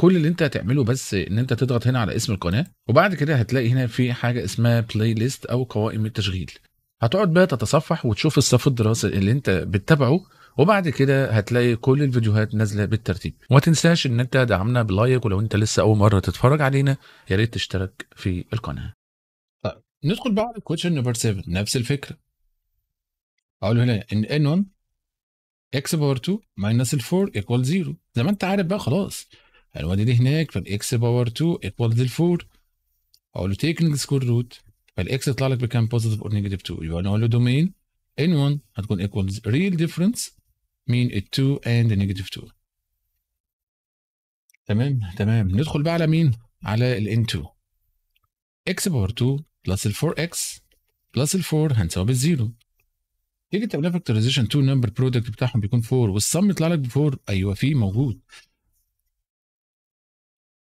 كل اللي انت هتعمله بس ان انت تضغط هنا على اسم القناه وبعد كده هتلاقي هنا في حاجه اسمها بلاي ليست او قوائم التشغيل هتقعد بقى تتصفح وتشوف الصف الدراسي اللي انت بتتابعه وبعد كده هتلاقي كل الفيديوهات نازله بالترتيب وما تنساش ان انت دعمنا بلايك ولو انت لسه اول مره تتفرج علينا يا ريت تشترك في القناه طيب ندخل بقى على الكوتشن نمبر 7 نفس الفكره اقول هنا ان ان 1 اكس باور 2 ماينس 4 ايكوال 0 زي ما انت عارف بقى خلاص الواد دي هناك فالاكس باور 2 ايكوال ل4 اقول له تيك سكوير روت فالاكس يطلع لك بكام بوزيتيف اور نيجاتيف 2 يبقى انا اقول له دومين ان 1 هتكون ايكوال ريل ديفرنس مين ال 2 اند نيجاتيف 2 تمام تمام ندخل بقى على مين على ال n 2 اكس باور 2 بلس ال 4 اكس بلس ال 4 هنساوي بالزيرو تيجي تعمل لها فاكتورايزيشن 2 نمبر برودكت بتاعهم بيكون 4 والسم يطلع لك ب 4 ايوه في موجود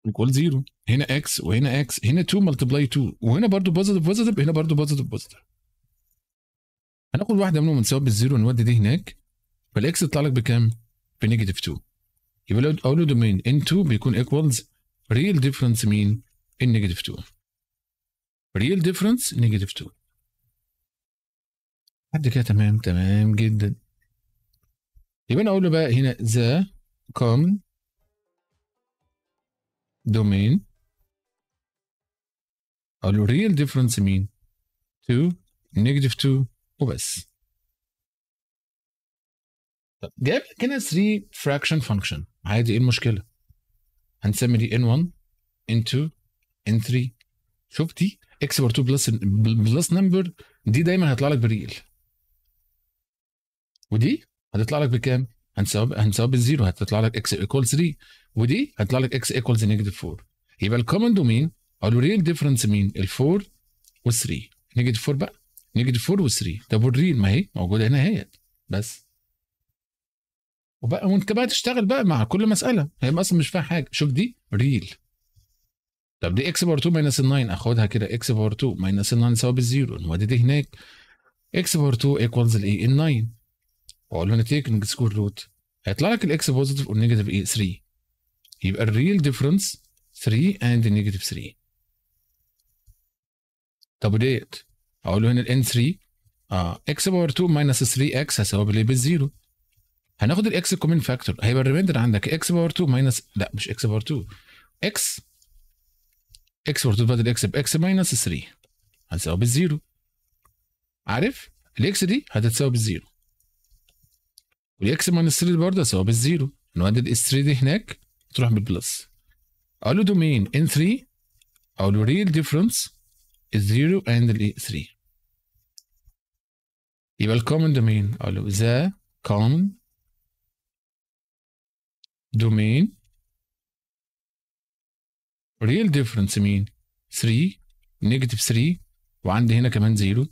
ايكوال زيرو هنا اكس وهنا اكس هنا 2 ملتبلاي 2 وهنا برضو بوزيتيف بوزيتيف هنا برضو بوزيتيف بوزيتيف هناخد واحده منهم ونساوي بالزيرو ونودي دي هناك فالاكس يطلع لك بكام؟ بنيجاتيف 2 يبقى لو اقول له دومين ان 2 بيكون ايكوالز ريل ديفرنس مين؟ ان نيجاتيف 2 ريل ديفرنس نيجاتيف 2 حد كده تمام تمام جدا يبقى انا اقول له بقى هنا ذا كومن domain اقول له real difference مين 2 negative 2 وبس طب جايب 3 fraction function عادي ايه المشكله هنسمي دي n1 n2 n3 شوف دي x بار 2 بلس بلس نمبر دي دايما هيطلع لك بريل ودي هتطلع لك بكام هنساوي هنساوي بالزيرو هتطلع لك x equal 3 ودي هيطلع لك اكس ايكوالز نيجاتيف 4 يبقى الكومن دومين او الريل ديفرنس مين؟ ال 4 و 3 نيجاتيف 4 بقى نيجاتيف 4 و 3 طب والريل ما هي موجوده هنا اهيت بس وبقى وانت بقى تشتغل بقى مع كل مساله هي اصلا مش فيها حاجه شوف دي ريل طب دي اكس باور 2 ماينس 9 اخدها كده اكس باور 2 ماينس 9 يساوي بالزيرو نودي دي هناك اكس باور 2 ايكوالز الايه؟ ال 9 واقول له انا تيك سكور روت هيطلع لك الاكس بوزيتيف والنيجاتيف نيجاتيف ايه 3 يبقى الريل ديفرنس 3 اند نيجاتيف 3 طب وديت اقول له هنا الان 3 اه اكس باور 2 ماينس 3 اكس هساوي بالايه بالزيرو هناخد الاكس كومن فاكتور هيبقى الريميندر عندك اكس باور 2 ماينس لا مش اكس باور 2 اكس اكس باور 2 بدل اكس باكس ماينس 3 هتساوي بالزيرو عارف الاكس دي هتتساوي بالزيرو والاكس ماينس 3 برضه هتساوي بالزيرو نودي الاس 3 دي هناك تروح بالبلس قالوا دومين ان 3 قالوا real difference is 0 and 3 يبقى الكومن دومين قالوا the common domain real difference مين 3 نيجاتيف 3 وعندي هنا كمان 0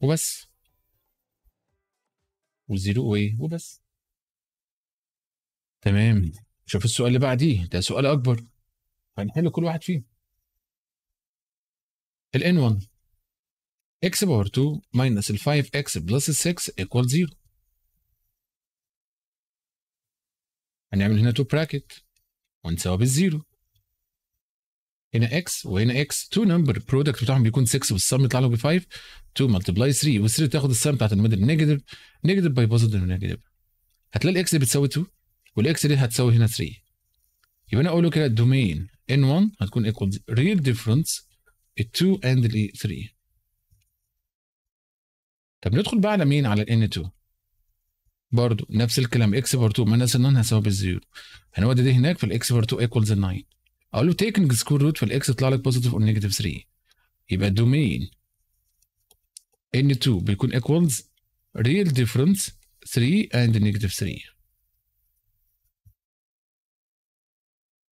وبس و0 وايه وبس تمام شوف السؤال اللي بعديه ده سؤال اكبر هنحل كل واحد فيهم ال n1 x باور 2 ماينس ال 5x بلس ال 6 ايكوال 0 هنعمل هنا 2 bracket ونساوي بالزيرو هنا x وهنا x 2 نمبر برودكت بتاعهم بيكون 6 والسم يطلع لهم ب 5 2 ملتبلاي 3 وال 3 تاخد السم بتاعت الميدل نيجاتيف نيجاتيف باي بوزيتيف نيجاتيف هتلاقي الاكس بتساوي 2 والاكس دي هتساوي هنا 3 يبقى انا اقول له كده الدومين n1 هتكون ايكوال ريل ديفرنس ال 2 اند ال 3 طب ندخل بقى على مين على ال n2 برضو نفس الكلام اكس بار 2 ماينس ال 9 هيساوي بالزيرو هنودي دي هناك فالاكس بار 2 ايكوالز 9 اقول له تيكنج سكوير روت فالاكس يطلع لك بوزيتيف اور نيجاتيف 3 يبقى الدومين n2 بيكون ايكوالز ريل ديفرنس 3 اند نيجاتيف 3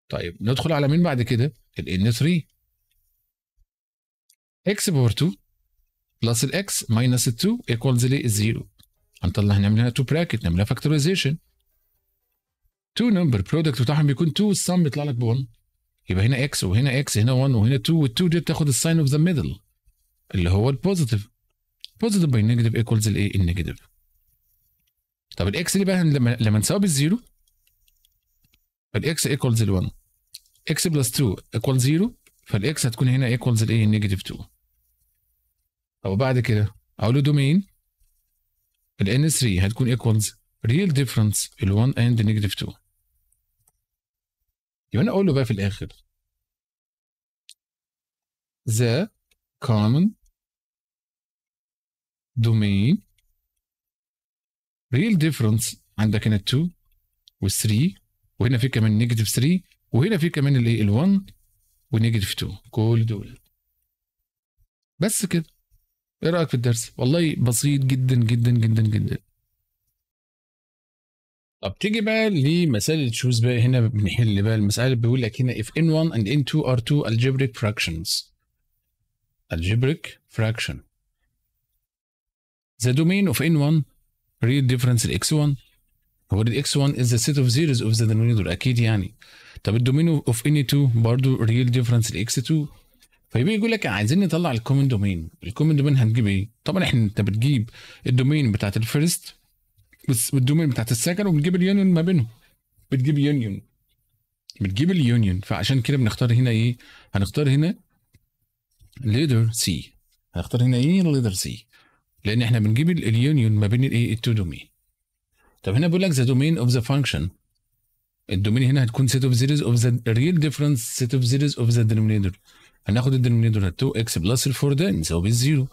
طيب ندخل على مين بعد كده ال N3 x باور 2 بلس x ماينس ال 2 ايكوالز ل 0 هنطلع هنعمل هنا 2 براكت نعملها فاكتوريزيشن 2 نمبر برودكت بتاعهم بيكون 2 والسم بيطلع لك ب 1 يبقى هنا اكس وهنا اكس هنا 1 وهنا 2 وال2 دي بتاخد الساين اوف ذا ميدل اللي هو البوزيتيف بوزيتيف باي نيجاتيف ايكوالز ايه النيجاتيف طب الاكس دي بقى لما لما نساوي بالزيرو فالاكس ايكوالز ال1 اكس بلس 2 ايكوال 0 فالاكس هتكون هنا ايكوالز الايه نيجاتيف 2 طب وبعد كده اقول له دومين ال n3 هتكون ايكوالز real difference ال1 and نيجاتيف 2 يبقى انا اقول له بقى في الاخر the common domain real difference عندك هنا ال 2 وال 3 وهنا في كمان نيجاتيف 3 وهنا في كمان الايه ال1 ونيجاتيف 2 كل دول بس كده ايه رايك في الدرس والله بسيط جدا جدا جدا جدا طب تيجي بقى لمساله تشوز بقى هنا بنحل بقى المساله بيقول لك هنا if n1 and n2 are two algebraic fractions algebraic fraction the domain of n1 real difference x1 هو الاكس 1 از ذا سيت اوف زيروز اوف ذا دينومينيتور اكيد يعني طب الدومين اوف اني 2 برضه ريال ديفرنس الاكس 2 فيبقى يقول لك عايزين نطلع الكومن دومين الكومن دومين هنجيب ايه طبعا احنا انت بتجيب الدومين بتاعت الفيرست والدومين بتاعت السكند وبتجيب اليونيون ما بينهم بتجيب يونيون بتجيب اليونيون فعشان كده بنختار هنا ايه هنختار هنا ليدر سي هنختار هنا ايه ليدر سي لان احنا بنجيب اليونيون ما بين الايه التو دومين طب هنا بيقول لك ذا دومين اوف ذا فانكشن الدومين هنا هتكون سيت اوف زيروز اوف ذا ريل ديفرنس سيت اوف زيروز اوف ذا دينومينيتور هناخد الدينومينيتور 2 اكس بلس ال 4 ده نساوي بالزيرو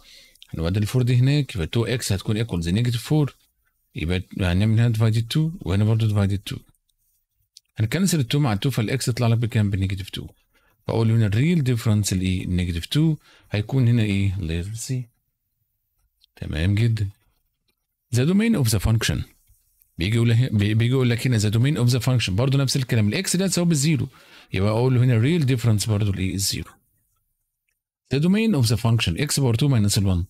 هنبدل ال 4 دي هناك يبقى 2 اكس هتكون ايكوالز نيجاتيف 4 يبقى هنعمل هنا ديفايد 2 وهنا برضه ديفايد 2 هنكنسل ال 2 مع ال 2 فالاكس يطلع لك بكام بنيجاتيف 2 فاقول هنا الريل ديفرنس الاي نيجاتيف 2 هيكون هنا ايه ليتل سي تمام جدا ذا دومين اوف ذا فانكشن بيجي يقول لك هنا ذا دومين اوف ذا فانكشن برضه نفس الكلام الاكس ده تساوي بالزيرو يبقى اقول له هنا الريل ديفرنس برضه الايه الزيرو ذا دومين اوف ذا فانكشن اكس باور 2 ماينس ال1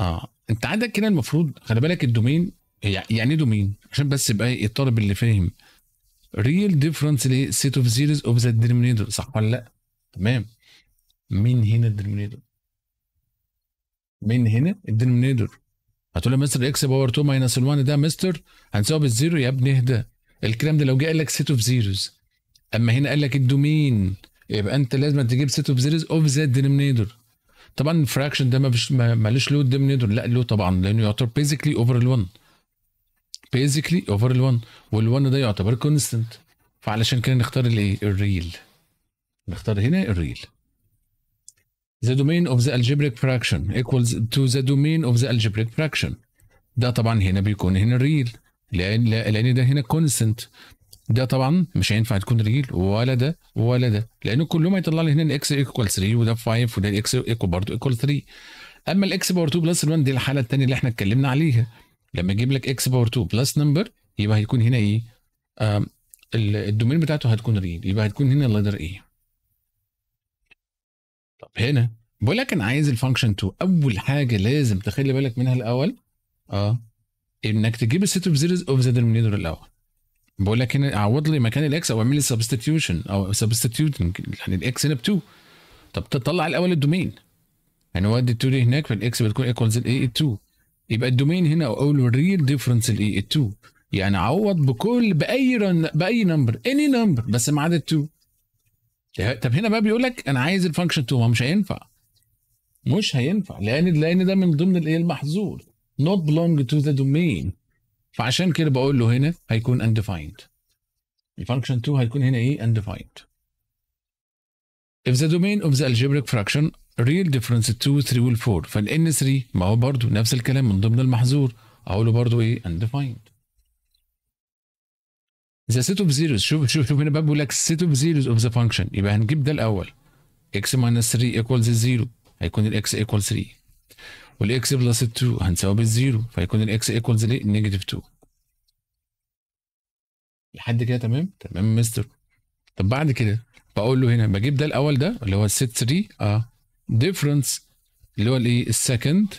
اه انت عندك كده المفروض خلي بالك الدومين يعني ايه دومين عشان بس يبقى إيه الطالب اللي فاهم ريل ديفرنس ل سيت اوف زيروز اوف ذا ديرمينيتور صح ولا لا تمام مين هنا الديرمينيتور مين هنا الديرمينيتور هتقول لي مستر اكس باور 2 ماينس 1 ده مستر هنساوي بالزيرو يا ابني اهدى الكلام ده لو جه قال لك سيت اوف زيروز اما هنا قال لك الدومين يبقى انت لازم تجيب سيت اوف زيروز اوف ذا دينومينيتور طبعا الفراكشن ده مفيش مالوش له الدينومينيتور لا له طبعا لانه يعتبر بيزيكلي اوفر ال1 بيزيكلي اوفر ال1 وال1 ده يعتبر كونستنت فعلشان كده نختار الايه الريل نختار هنا الريل the domain of the algebraic fraction equals to the domain of the algebraic fraction ده طبعا هنا بيكون هنا ريل لان لان ده هنا كونستنت ده طبعا مش هينفع تكون ريل ولا ده ولا ده لان كلهم هيطلع لي هنا الاكس ايكوال 3 وده 5 وده الاكس ايكوال برضه ايكوال 3 اما الاكس باور 2 بلس 1 دي الحاله الثانيه اللي احنا اتكلمنا عليها لما اجيب لك اكس باور 2 بلس نمبر يبقى هيكون هنا ايه الدومين بتاعته هتكون ريل يبقى هتكون هنا ليدر ايه طب هنا بقول لك انا عايز الفانكشن 2 اول حاجه لازم تخلي بالك منها الاول اه انك تجيب السيت اوف زيروز اوف ذا دينومينيتور الاول بقول لك هنا عوض لي مكان الاكس او اعمل لي سبستيتيوشن او سبستيتيوتنج يعني الاكس هنا ب 2 طب تطلع الاول الدومين يعني هو ال 2 دي هناك فالاكس بتكون ايكوالز الاي 2 يبقى الدومين هنا او اول ريل ديفرنس الاي 2 يعني عوض بكل باي رن باي نمبر اني نمبر بس ما عدا 2 طب هنا بقى بيقول لك انا عايز الفانكشن 2 هو مش هينفع مش هينفع لان لان ده من ضمن الايه المحظور not belong to the domain فعشان كده بقول له هنا هيكون undefined الفانكشن 2 هيكون هنا ايه undefined if the domain of the algebraic fraction real difference 2 3 و 4 فالان 3 ما هو برضه نفس الكلام من ضمن المحظور اقول له برضه ايه undefined ذا سيت اوف زيروز شوف شوف شوف هنا بقى بيقول لك سيت اوف زيروز اوف ذا فانكشن يبقى هنجيب ده الاول اكس ماينس 3 ايكوالز 0 هيكون الاكس ايكوال 3 والاكس بلس 2 هنساوي بالزيرو فيكون الاكس ايكوالز نيجاتيف 2 لحد كده تمام تمام مستر طب بعد كده بقول له هنا بجيب ده الاول ده اللي هو السيت 3 اه ديفرنس اللي هو الايه السكند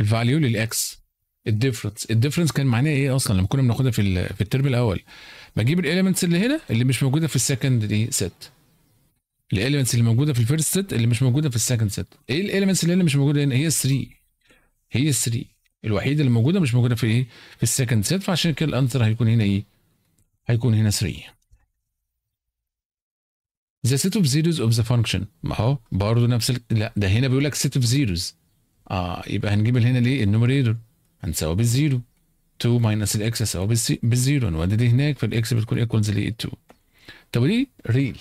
الفاليو للاكس الديفرنس الديفرنس كان معناه ايه اصلا لما كنا بناخدها في في الترم الاول بجيب الاليمنتس اللي هنا اللي مش موجوده في السكند دي ست الاليمنتس اللي موجوده في الفيرست ست اللي مش موجوده في السكند ست ايه الاليمنتس اللي هنا مش موجوده هنا هي 3 هي 3 الوحيده اللي موجوده مش موجوده في ايه في السكند ست فعشان كده الانسر هيكون هنا ايه هيكون هنا 3 ذا سيت اوف زيروز اوف ذا فانكشن ما هو برضه نفس ال... لا ده هنا بيقول لك سيت اوف زيروز اه يبقى هنجيب هنا ليه النومريتور هنساوي بالزيرو 2 ماينس الاكس هساوي بالزيرو دي هناك فالاكس بتكون ايكوالز ل 2 طب دي ريل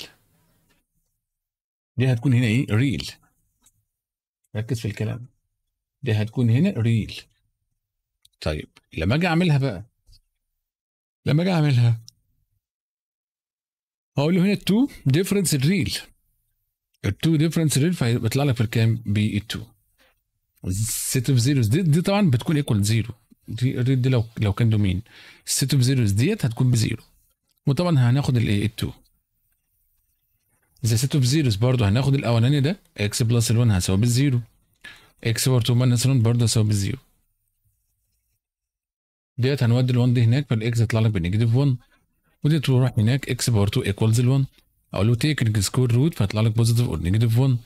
دي هتكون هنا ايه ريل ركز في الكلام دي هتكون هنا ريل طيب لما اجي اعملها بقى لما اجي اعملها هقول له هنا 2 ديفرنس الريل ال 2 ديفرنس الريل فهيطلع لك في الكام بي 2 السيت اوف زيروز دي, دي طبعا بتكون ايكوال زيرو الريت دي لو لو كان دومين السيت اوف زيروز ديت هتكون بزيرو وطبعا هناخد الايه ال2 اذا سيت اوف زيروز برضه هناخد الاولاني ده اكس بلس ال1 هتساوي بالزيرو اكس بار 2 ماينس 1 برضه هتساوي بالزيرو ديت هنودي ال1 دي هناك فالاكس يطلع لك بنيجاتيف 1 ودي تروح هناك اكس بار 2 ايكوالز ال1 اقول له تيك سكوير روت فهيطلع لك بوزيتيف اور نيجاتيف 1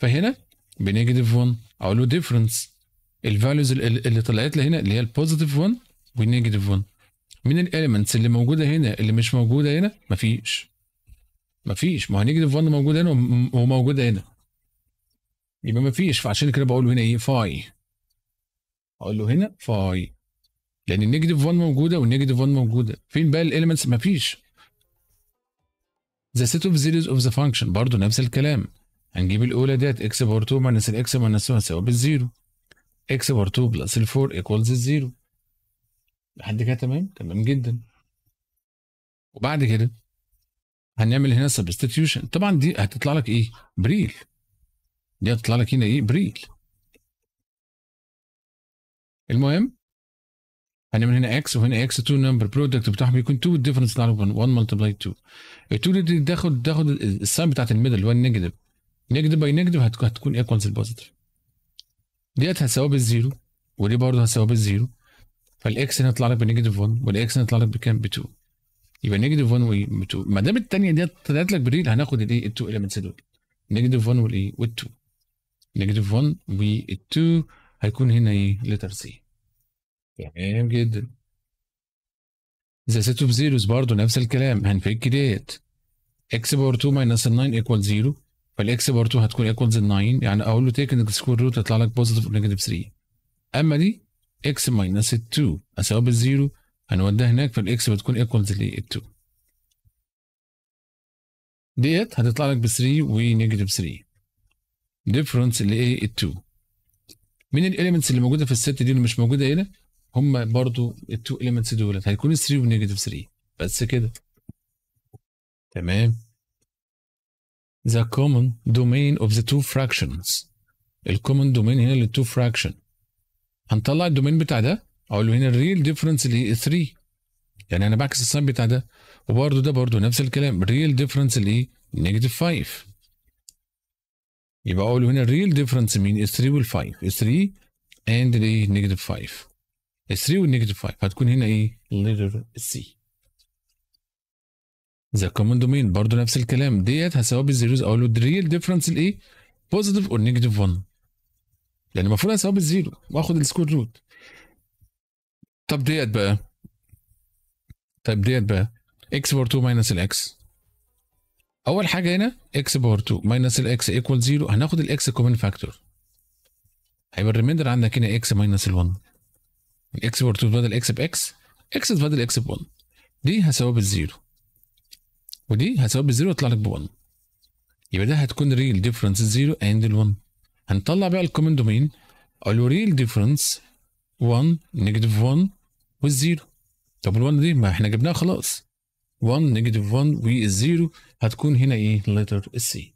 فهنا بنيجاتيف 1 اقول له ديفرنس الفاليوز اللي طلعت لي هنا اللي هي البوزيتيف 1 والنيجاتيف 1 من الاليمنتس اللي موجوده هنا اللي مش موجوده هنا مفيش مفيش ما هو نيجاتيف 1 موجود هنا وموجوده هنا يبقى مفيش فعشان كده بقول له هنا ايه فاي اقول له هنا فاي لان النيجاتيف 1 موجوده والنيجاتيف 1 موجوده فين بقى الاليمنتس مفيش ذا سيت اوف زيروز اوف ذا فانكشن برضه نفس الكلام هنجيب الاولى ديت اكس بار 2 ماينس الاكس ماينس 2 هتساوي بالزيرو اكس بار 2 بلس ال 4 ايكوالز الزيرو لحد كده تمام تمام جدا وبعد كده هنعمل هنا سبستيتيوشن طبعا دي هتطلع لك ايه بريل دي هتطلع لك هنا ايه بريل المهم هنعمل هنا اكس وهنا اكس 2 نمبر برودكت بتاعهم يكون 2 الديفرنس بتاعهم 1 ملتبلاي 2 ال 2 دي تاخد تاخد الساين بتاعت الميدل اللي هو النيجاتيف نيجاتيف باي نيجاتيف هتكون ايكوالز البوزيتيف ديت هتساوي بالزيرو ودي برضه هتساوي بالزيرو فالاكس هنا يطلع لك بنيجاتيف 1 والاكس هنا يطلع لك بكام ب 2 يبقى نيجاتيف 1 و 2 ما دام الثانيه ديت طلعت لك بريل هناخد الايه ال2 اليمنتس دول نيجاتيف 1 والايه وال2 نيجاتيف 1 وال2 هيكون هنا ايه لتر سي تمام جدا ذا سيت اوف زيروز برضه نفس الكلام هنفك ديت اكس باور 2 ماينس 9 ايكوال 0 فالاكس 2 هتكون ايكوالز ل 9 يعني اقول له تيك سكوير روت هيطلع لك بوزيتيف ونيجاتيف 3 اما دي اكس ماينس 2 اساوي بالزيرو هنوديها هناك فالاكس بتكون ايكوالز ل 2 ديت هتطلع لك ب 3 ونيجاتيف 3 ديفرنس ل ايه 2 من الاليمنتس اللي موجوده في الست دي اللي مش موجوده هنا هما برضو التو اليمنتس دولت هيكون 3 ونيجاتيف 3 بس كده تمام the common domain of the two fractions ال common domain هنا للتو فراكشن هنطلع الدومين بتاع ده اقول له هنا الريل ديفرنس اللي هي 3 يعني انا بعكس الساين بتاع ده وبرده ده برده نفس الكلام الريل ديفرنس اللي هي نيجاتيف 5 يبقى اقول له هنا الريل ديفرنس مين 3 وال 5 3 اند الايه نيجاتيف 5 3 والنيجاتيف 5 هتكون هنا ايه ليتر سي ذا كومن دومين برضه نفس الكلام ديت هساوي بالزيروز اقول له الريل ديفرنس الايه بوزيتيف اور نيجاتيف 1 يعني المفروض هساوي بالزيرو واخد السكوير روت طب ديت بقى طب ديت بقى اكس بار 2 ماينس الاكس اول حاجه هنا اكس بار 2 ماينس الاكس ايكوال 0 هناخد الاكس كومن فاكتور هيبقى الريميندر عندك هنا اكس ماينس ال1 الاكس بار 2 اتبدل اكس باكس اكس تبدل اكس ب1 دي هساوي بالزيرو ودي هتساوي بالزيرو يطلع لك ب1 يبقى ده هتكون ريل ديفرنس 0 اند ال1 هنطلع بقى الكومن دومين اقول له ريل ديفرنس 1 نيجاتيف 1 والزيرو طب ال1 دي ما احنا جبناها خلاص 1 نيجاتيف 1 والزيرو هتكون هنا ايه ليتر السي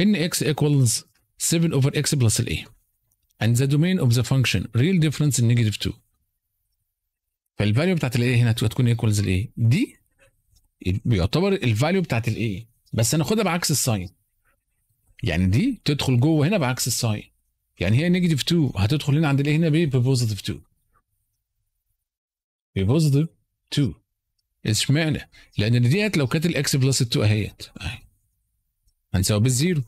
ان اكس ايكوالز 7 over x plus a and the domain of the function real difference in negative 2 فالفاليو بتاعت الايه هنا هتكون ايكوالز الايه دي بيعتبر الفاليو بتاعت الايه بس هناخدها بعكس الساين يعني دي تدخل جوه هنا بعكس الساين يعني هي نيجاتيف 2 هتدخل هنا عند الايه هنا بايه بوزيتيف 2 بوزيتيف 2 اشمعنى؟ لان ديت لو كانت الاكس بلس 2 اهيت اهي هنساوي بالزيرو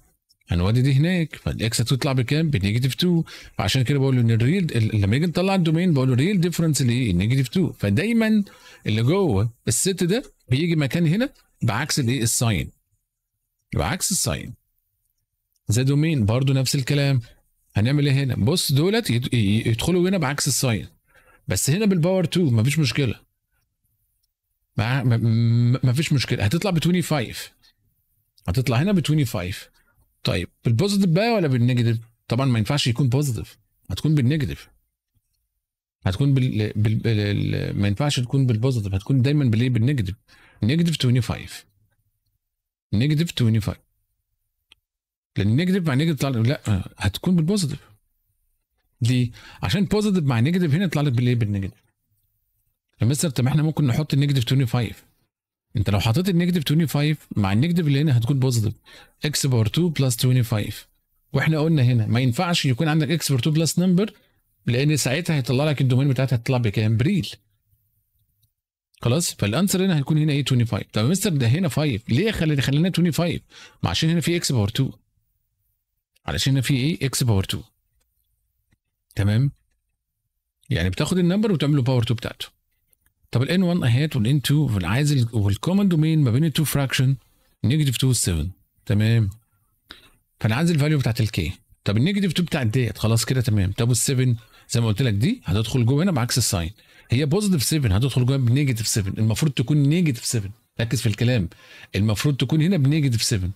هنودي دي هناك فالاكس هتطلع بكام؟ بنيجاتيف 2 فعشان كده بقول له ان الريل لما يجي نطلع الدومين بقول له الريل ديفرنس اللي ايه؟ النيجاتيف 2 فدايما اللي جوه الست ده بيجي مكان هنا بعكس الايه؟ الساين بعكس الساين ذا دومين برضه نفس الكلام هنعمل ايه هنا؟ بص دولت يدخلوا هنا بعكس الساين بس هنا بالباور 2 مفيش مشكله مفيش مشكله هتطلع ب 25 هتطلع هنا ب 25 طيب بالبوزيتيف بقى ولا بالنيجاتيف؟ طبعا ما ينفعش يكون بوزيتيف هتكون بالنيجاتيف هتكون بال... بال... بال... ما ينفعش تكون بالبوزيتيف هتكون دايما بالايه بالنيجاتيف نيجاتيف 25 نيجاتيف 25 لان نيجاتيف مع نيجاتيف طلع لا هتكون بالبوزيتيف ليه؟ عشان بوزيتيف مع نيجاتيف هنا يطلع لك بالايه بالنيجاتيف يا مستر طب احنا ممكن نحط النيجاتيف 25 انت لو حطيت النيجاتيف 25 مع النيجاتيف اللي هنا هتكون بوزيتيف اكس باور 2 بلس 25 واحنا قلنا هنا ما ينفعش يكون عندك اكس باور 2 بلس نمبر لان ساعتها هيطلع لك الدومين بتاعتها هتطلع بكام بريل خلاص فالانسر هنا هيكون هنا ايه 25 طب يا مستر ده هنا 5 ليه خلي خلينا 25 ما عشان هنا في اكس باور 2 علشان هنا في ايه اكس باور 2 تمام يعني بتاخد النمبر وتعمله باور 2 بتاعته طب ال n 1 اهات n 2 عايز والكومن دومين ما بين ال 2 فراكشن نيجاتيف 2 7 تمام فانا عايز الفاليو بتاعت الكي طب النيجاتيف 2 بتاعت ديت خلاص كده تمام طب وال 7 زي ما قلت لك دي هتدخل جوه هنا بعكس الساين هي بوزيتيف 7 هتدخل جوه بنيجاتيف 7 المفروض تكون نيجاتيف 7 ركز في الكلام المفروض تكون هنا بنيجاتيف 7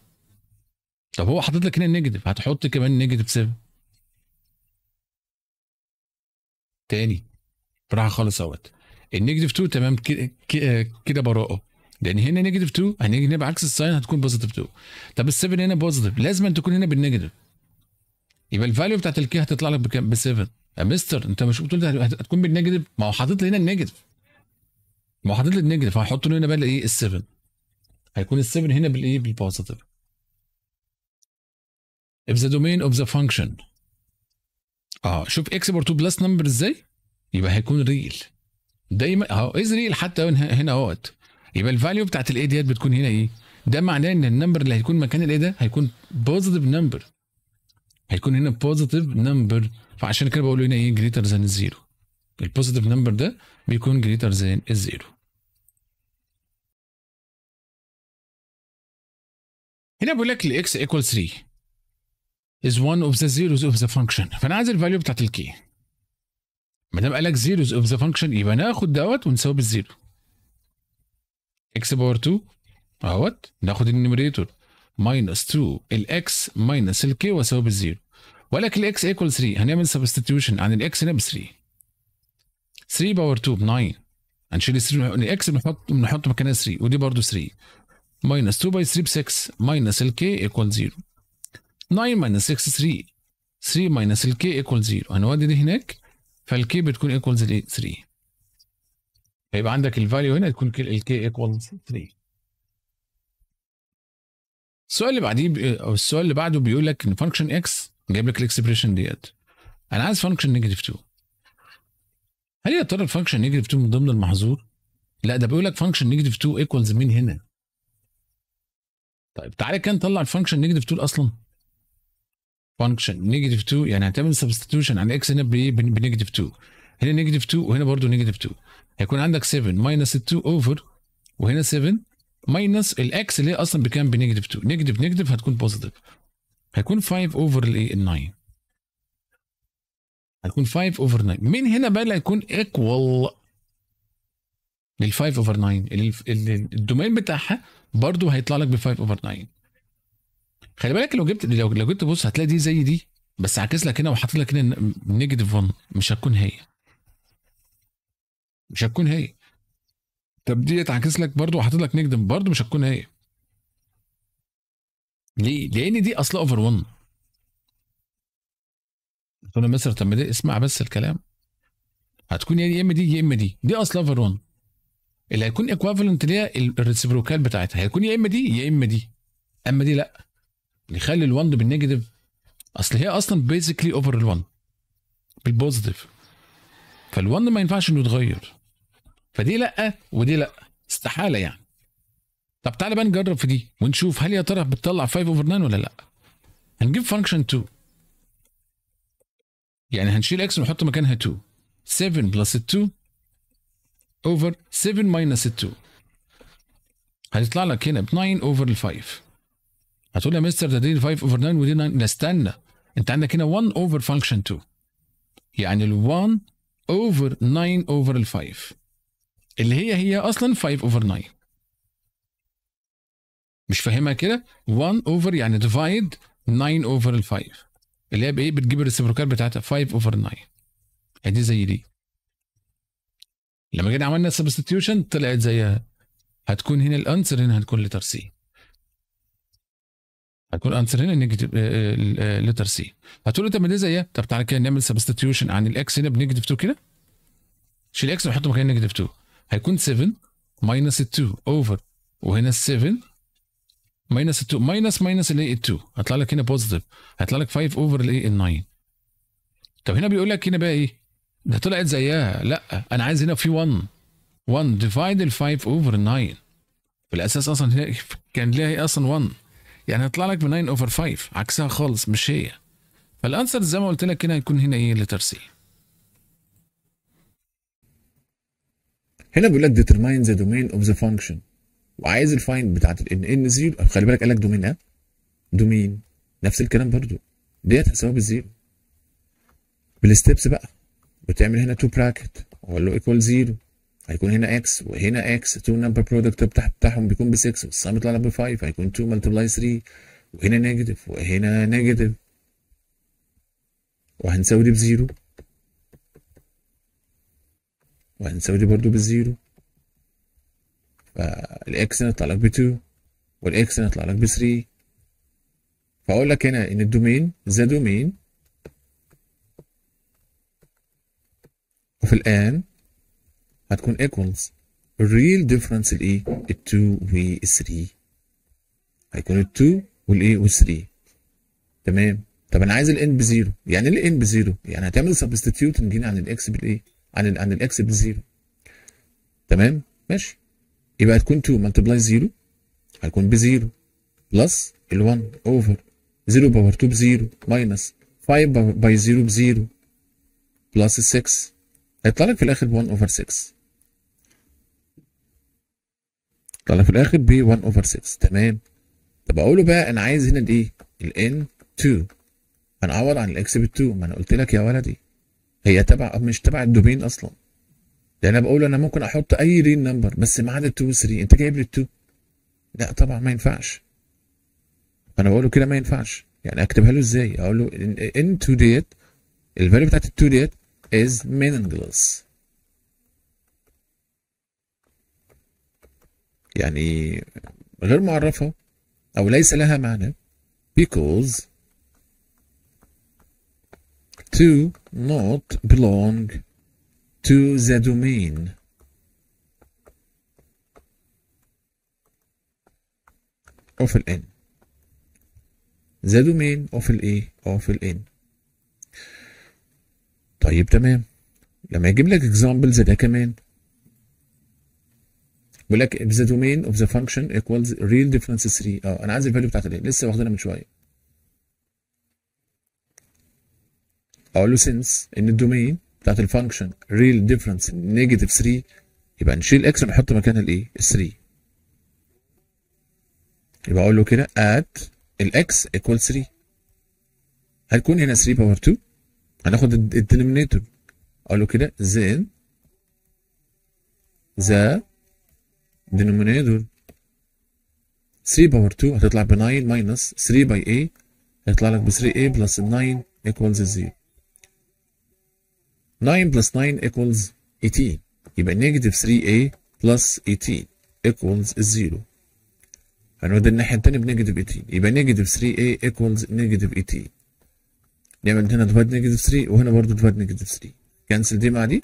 طب هو حاطط لك هنا نيجاتيف هتحط كمان نيجاتيف 7 تاني براحه خالص اهوت النيجاتيف 2 تمام كده براءه لان هنا نيجاتيف 2 هنيجي هنا بعكس الساين هتكون بوزيتيف 2 طب ال 7 هنا بوزيتيف لازم أن تكون هنا بالنيجاتيف يبقى الفاليو بتاعت الكي هتطلع لك بكام ب 7 يا مستر انت مش قلت هتكون بالنيجاتيف ما هو حاطط لي هنا النيجاتيف ما هو حاطط لي النيجاتيف هحط له هنا بقى الايه ال 7 هيكون ال 7 هنا بالايه بالبوزيتيف if the domain of the function اه شوف اكس بار 2 بلس نمبر ازاي يبقى هيكون ريل دايما اهو ازريل إيه، حتى هنا اهوت يبقى الفاليو بتاعت الاي ديت بتكون هنا ايه؟ ده معناه ان النمبر اللي هيكون مكان الاي ده هيكون بوزيتيف نمبر هيكون هنا بوزيتيف نمبر فعشان كده بقول هنا ايه جريتر ذان الزيرو البوزيتيف نمبر ده بيكون جريتر ذان الزيرو هنا بيقول لك الاكس ايكوال 3 is one of the zeros of the function فانا عايز الفاليو بتاعت الكي ما دام قال لك زيروز اوف ذا فانكشن يبقى ناخد دوت ونساوي بالزيرو اكس باور 2 اهوت ناخد النيميريتور ماينس 2 الاكس ماينس الكي واساوي بالزيرو ولكن الاكس ايكوال 3 هنعمل سبستيتيوشن عن الاكس هنا ب 3 3 باور 2 ب 9 هنشيل 3 الاكس بنحط بنحط مكانها 3 ودي برضه 3 ماينس 2 باي 3 ب 6 ماينس الكي ايكوال 0 9 ماينس 6 3 3 ماينس الكي ايكوال 0 هنودي دي هناك فالكي بتكون ايكوالز ل 3 فيبقى عندك الفاليو هنا تكون الكي ايكوالز 3 السؤال اللي بعديه او السؤال اللي بعده بيقول لك ان فانكشن اكس جايب لك الاكسبريشن ديت انا عايز فانكشن نيجاتيف 2 هل يا ترى الفانكشن نيجاتيف 2 من ضمن المحظور؟ لا ده بيقول لك فانكشن نيجاتيف 2 ايكوالز مين هنا؟ طيب تعالى كده نطلع الفانكشن نيجاتيف 2 اصلا فانكشن نيجاتيف 2 يعني هتعمل سبستيتيوشن على اكس هنا بنيجاتيف 2 هنا نيجاتيف 2 وهنا برضه نيجاتيف 2 هيكون عندك 7 ماينس 2 اوفر وهنا 7 ماينس الاكس اللي هي اصلا بكام بنيجاتيف 2 نيجاتيف نيجاتيف هتكون بوزيتيف هيكون 5 اوفر الايه ال 9 هتكون 5 اوفر 9 من هنا بقى اللي هيكون ايكوال لل 5 اوفر 9 اللي الدومين بتاعها برضه هيطلع لك ب 5 اوفر 9 خلي بالك لو جبت لو لو جبت بص هتلاقي دي زي دي بس عاكس لك هنا وحاطط لك هنا نيجاتيف 1 مش هتكون هي مش هتكون هي طب دي اتعكس لك برضه وحاطط لك نيجاتيف برضه مش هتكون هي ليه؟ لان دي اصلا اوفر 1 تقول مصر طب اسمع بس الكلام هتكون يا اما دي يا اما دي دي اصلا اوفر 1 اللي هيكون ايكوفالنت ليها الريسبروكال بتاعتها هيكون يا اما دي يا اما دي اما دي لا نخلي ال1 بالنيجاتيف اصل هي اصلا بيزيكلي اوفر ال1 بالبوزيتيف فال1 ما ينفعش انه يتغير فدي لا ودي لا استحاله يعني طب تعالى بقى نجرب في دي ونشوف هل يا ترى بتطلع 5 اوفر 9 ولا لا هنجيب فانكشن 2 يعني هنشيل اكس ونحط مكانها 2 7 بلس 2 اوفر 7 ماينس 2 هيطلع لك هنا ب 9 اوفر 5 هتقول يا مستر ده دي 5 اوفر 9 ودي 9 استنى انت عندك هنا 1 اوفر فانكشن 2 يعني ال 1 اوفر 9 اوفر ال 5 اللي هي هي اصلا 5 اوفر 9 مش فاهمها كده 1 اوفر يعني ديفايد 9 اوفر ال 5 اللي هي بايه بتجيب الريسبروكال بتاعتها 5 اوفر 9 هي دي زي دي لما جينا عملنا سبستيوشن طلعت زيها هتكون هنا الانسر هنا هتكون لتر سي انسر هنا نيجاتيف لتر سي هتقول انت طب ما زيها طب تعالى كده نعمل سبستيوشن عن الاكس هنا بنيجاتيف 2 كده شيل اكس وحطه مكان نيجاتيف 2 هيكون 7 ماينس ال 2 اوفر وهنا ال 7 ماينس ال 2 ماينس ماينس الايه ال 2 هيطلع لك هنا بوزيتيف هيطلع لك 5 اوفر الايه ال 9 طب هنا بيقول لك هنا بقى ايه ده طلعت زيها لا انا عايز هنا في 1 1 ديفايد ال 5 اوفر 9 في الاساس اصلا هنا كان ليها إيه اصلا 1 يعني هيطلع لك ب 9 اوفر 5 عكسها خالص مش هي فالانسر زي ما قلت لك هنا هيكون هنا ايه لتر سي هنا بيقول لك ديترماين ذا دومين اوف ذا فانكشن وعايز الفايند بتاعت ال ان أه، زيرو خلي بالك قال لك دومين اه دومين نفس الكلام برضو ديت هتساوي بالزيرو بالستبس بقى بتعمل هنا تو براكت واقول له ايكوال زيرو هيكون هنا اكس وهنا اكس 2 نمبر برودكت بتاعهم بيكون ب 6 والسم يطلع لك ب 5 هيكون 2 ملتبلاي 3 وهنا نيجاتيف وهنا نيجاتيف وهنساوي دي بزيرو وهنساوي دي برضو بزيرو فالاكس هنا يطلع لك ب 2 والاكس هنا يطلع لك ب 3 فاقول لك هنا ان الدومين ذا دومين وفي الان هتكون equals الريل ديفرنس الايه؟ ال 2 وال 3 هيكون ال 2 والايه؟ وال 3 تمام طب انا عايز الان بزيرو يعني ايه الان بزيرو؟ يعني هتعمل سبستيتيوتنج هنا عن الاكس بالايه؟ عن الـ عن الاكس بزيرو تمام ماشي يبقى هتكون 2 ملتبلاي 0 هيكون بزيرو بلس ال 1 اوفر 0 باور 2 بزيرو ماينس 5 باي 0 بزيرو بلس 6 هيطلع لك في الاخر 1 اوفر 6 طلع في الاخر ب 1 اوفر 6 تمام طب اقول له بقى انا عايز هنا الايه؟ الان 2 هنعوض عن الاكس بال 2 ما انا قلت لك يا ولدي هي تبع مش تبع الدومين اصلا ده انا بقول انا ممكن احط اي ريل نمبر بس ما عدا 2 و 3 انت جايب لي 2 لا طبعا ما ينفعش انا بقول له كده ما ينفعش يعني اكتبها له ازاي اقول له ان 2 ديت الفاليو بتاعت ال 2 ديت از meaningless يعني غير معرفة أو ليس لها معنى because to not belong to the domain of the N the domain of the a of the N طيب تمام لما يجيب لك examples ده كمان بيقول لك if the domain of the function equals real difference 3 اه انا عايز الفاليو بتاعت ال لسه واخدينها من شويه اقول له since ان الدومين بتاعت الفانكشن real difference نيجاتيف 3 يبقى نشيل اكس ونحط مكان الايه 3 يبقى اقول له كده ال الاكس equal 3 هتكون هنا 3 باور 2 هناخد الدينومينيتور اقول له كده then the دينومينيتور 3 باور 2 هتطلع ب 9 ماينس 3 باي a هيطلع لك ب 3 a بلس 9 ايكوالز 0 9 بلس 9 ايكوالز 18 يبقى نيجاتيف 3a بلس 18 ايكوالز 0 هنودي الناحية التانية بنيجاتيف 18 يبقى نيجاتيف 3a ايكوالز نيجاتيف 18 نعمل هنا ديفايد نيجاتيف 3 وهنا برضه ديفايد نيجاتيف 3 كنسل دي مع دي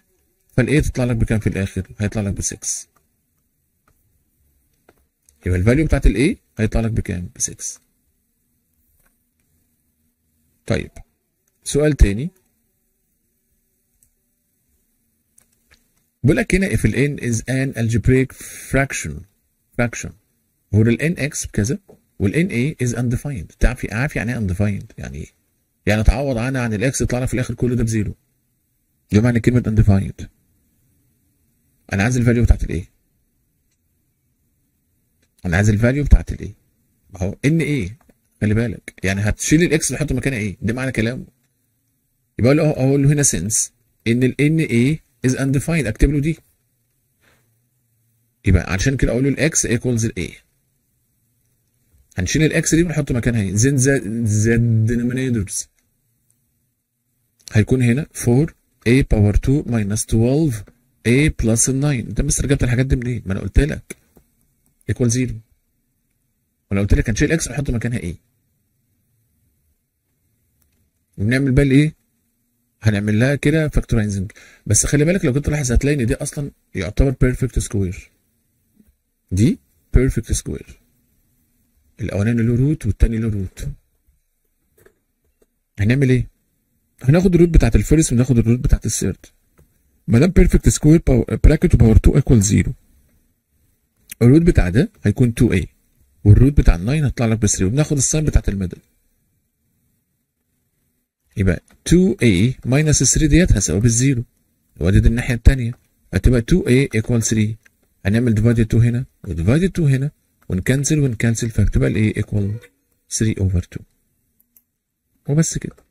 فال a e e e تطلع لك بكام في الآخر؟ هيطلع لك ب 6 يبقى الفاليو بتاعت الـ A هيطلع لك بكام؟ بـ 6 طيب سؤال تاني بيقول لك هنا if n is an algebraic fraction fraction هو الـ NX بكذا والـ NA is undefined تعرف عارف يعني ايه undefined يعني ايه؟ يعني اتعوض عنها عن الاكس يطلع في الاخر كل ده بزيرو ده معنى كلمه undefined انا عايز الفاليو بتاعت الايه انا عايز الفاليو بتاعت الايه اهو ان ايه خلي بالك يعني هتشيل الاكس وتحطه مكانها ايه ده معنى كلامه يبقى اقول له اقول له هنا سنس ان ال ان ايه از undefined اكتب له دي يبقى عشان كده اقول له الاكس ايكوالز الايه هنشيل الاكس دي ونحط مكانها ايه زين زد denominators هيكون هنا 4 a باور 2 ماينس 12 a بلس 9 انت بس رجعت الحاجات دي منين؟ ما انا قلت لك ايكوال زيرو وانا قلت لك هنشيل اكس ونحط مكانها ايه وبنعمل بقى ايه هنعمل لها كده فاكتورايزنج بس خلي بالك لو كنت لاحظ هتلاقي ان دي اصلا يعتبر بيرفكت سكوير دي بيرفكت سكوير الاولاني له روت والتاني له روت هنعمل ايه هناخد الروت بتاعت الفيرست وناخد الروت بتاعت الثيرد ما دام بيرفكت سكوير براكت وباور 2 ايكوال 0 الروت بتاع ده هيكون 2a والروت بتاع ال 9 هيطلع لك ب 3 وبناخد الساين بتاعت الميدل يبقى 2a ماينس 3 ديت هتساوي بالزيرو وادي دي الناحيه الثانيه هتبقى 2a ايكوال 3 هنعمل ديفايد 2 هنا وديفايد 2 هنا ونكنسل ونكنسل فهتبقى الايه ايكوال 3 اوفر 2 وبس كده